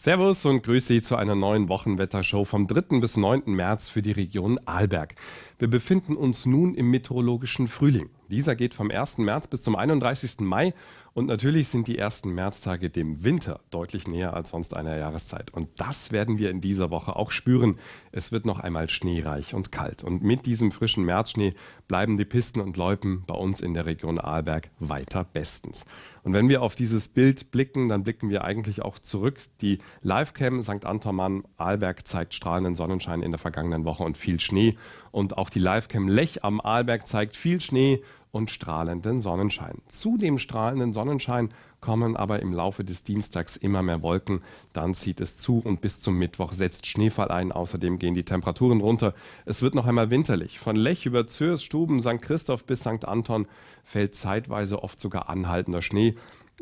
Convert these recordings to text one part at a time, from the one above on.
Servus und grüße Sie zu einer neuen Wochenwettershow vom 3. bis 9. März für die Region Arlberg. Wir befinden uns nun im meteorologischen Frühling. Dieser geht vom 1. März bis zum 31. Mai und natürlich sind die ersten Märztage dem Winter deutlich näher als sonst einer Jahreszeit. Und das werden wir in dieser Woche auch spüren. Es wird noch einmal schneereich und kalt. Und mit diesem frischen Märzschnee bleiben die Pisten und Loipen bei uns in der Region Arlberg weiter bestens. Und wenn wir auf dieses Bild blicken, dann blicken wir eigentlich auch zurück. Die Livecam St. Antormann Arlberg zeigt strahlenden Sonnenschein in der vergangenen Woche und viel Schnee. Und auch die Livecam Lech am Arlberg zeigt viel Schnee und strahlenden Sonnenschein. Zu dem strahlenden Sonnenschein kommen aber im Laufe des Dienstags immer mehr Wolken. Dann zieht es zu und bis zum Mittwoch setzt Schneefall ein. Außerdem gehen die Temperaturen runter. Es wird noch einmal winterlich. Von Lech über Zürs, Stuben, St. Christoph bis St. Anton fällt zeitweise oft sogar anhaltender Schnee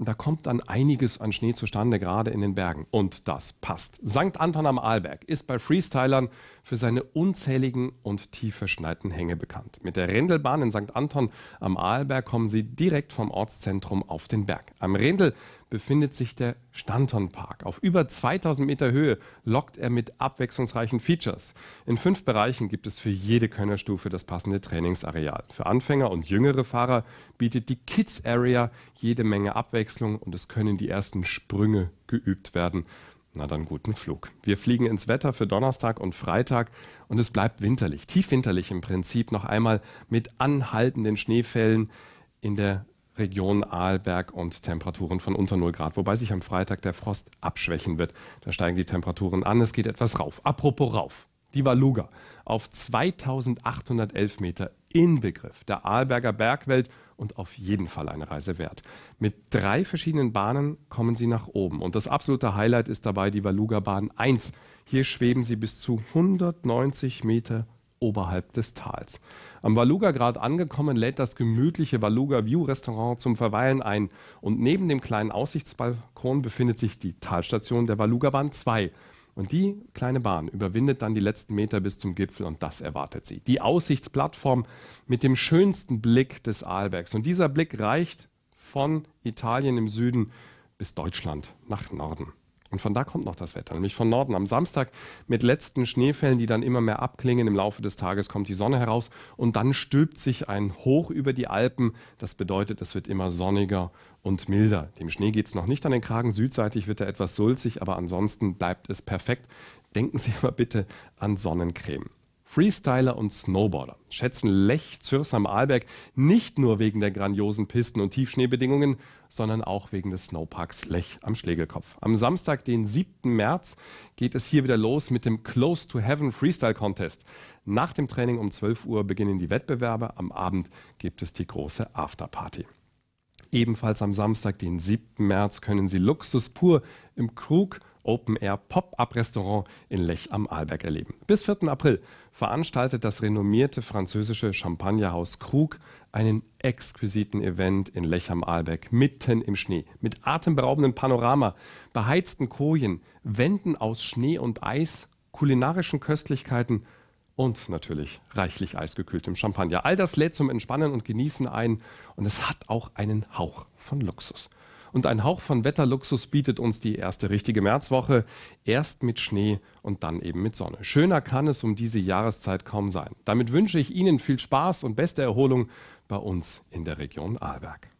da kommt dann einiges an Schnee zustande, gerade in den Bergen. Und das passt. St. Anton am Arlberg ist bei Freestylern für seine unzähligen und tief verschneiten Hänge bekannt. Mit der Rendelbahn in St. Anton am Arlberg kommen sie direkt vom Ortszentrum auf den Berg. Am Rendel befindet sich der Stanton Park. Auf über 2000 Meter Höhe lockt er mit abwechslungsreichen Features. In fünf Bereichen gibt es für jede Könnerstufe das passende Trainingsareal. Für Anfänger und jüngere Fahrer bietet die Kids Area jede Menge Abwechslung und es können die ersten Sprünge geübt werden. Na dann guten Flug. Wir fliegen ins Wetter für Donnerstag und Freitag und es bleibt winterlich, tiefwinterlich im Prinzip, noch einmal mit anhaltenden Schneefällen in der Region Arlberg und Temperaturen von unter 0 Grad, wobei sich am Freitag der Frost abschwächen wird. Da steigen die Temperaturen an, es geht etwas rauf. Apropos rauf, die Waluga auf 2811 Meter Inbegriff der Arlberger Bergwelt und auf jeden Fall eine Reise wert. Mit drei verschiedenen Bahnen kommen sie nach oben und das absolute Highlight ist dabei die Waluga Bahn 1. Hier schweben sie bis zu 190 Meter oberhalb des Tals. Am Waluga-Grad angekommen, lädt das gemütliche Waluga View Restaurant zum Verweilen ein. Und neben dem kleinen Aussichtsbalkon befindet sich die Talstation der Waluga Bahn 2. Und die kleine Bahn überwindet dann die letzten Meter bis zum Gipfel und das erwartet sie. Die Aussichtsplattform mit dem schönsten Blick des Arlbergs. Und dieser Blick reicht von Italien im Süden bis Deutschland nach Norden. Und von da kommt noch das Wetter, nämlich von Norden. Am Samstag mit letzten Schneefällen, die dann immer mehr abklingen. Im Laufe des Tages kommt die Sonne heraus und dann stülpt sich ein Hoch über die Alpen. Das bedeutet, es wird immer sonniger und milder. Dem Schnee geht es noch nicht an den Kragen. Südseitig wird er etwas sulzig, aber ansonsten bleibt es perfekt. Denken Sie aber bitte an Sonnencreme. Freestyler und Snowboarder schätzen Lech Zürs am Arlberg nicht nur wegen der grandiosen Pisten- und Tiefschneebedingungen, sondern auch wegen des Snowparks Lech am Schlegelkopf. Am Samstag, den 7. März, geht es hier wieder los mit dem Close to Heaven Freestyle Contest. Nach dem Training um 12 Uhr beginnen die Wettbewerbe, am Abend gibt es die große Afterparty. Ebenfalls am Samstag, den 7. März, können Sie Luxus pur im Krug Open-Air-Pop-Up-Restaurant in Lech am Arlberg erleben. Bis 4. April veranstaltet das renommierte französische Champagnerhaus Krug einen exquisiten Event in Lech am Arlberg mitten im Schnee mit atemberaubendem Panorama, beheizten Kojen, Wänden aus Schnee und Eis, kulinarischen Köstlichkeiten und natürlich reichlich eisgekühltem Champagner. All das lädt zum Entspannen und Genießen ein und es hat auch einen Hauch von Luxus und ein Hauch von Wetterluxus bietet uns die erste richtige Märzwoche. Erst mit Schnee und dann eben mit Sonne. Schöner kann es um diese Jahreszeit kaum sein. Damit wünsche ich Ihnen viel Spaß und beste Erholung bei uns in der Region Arlberg.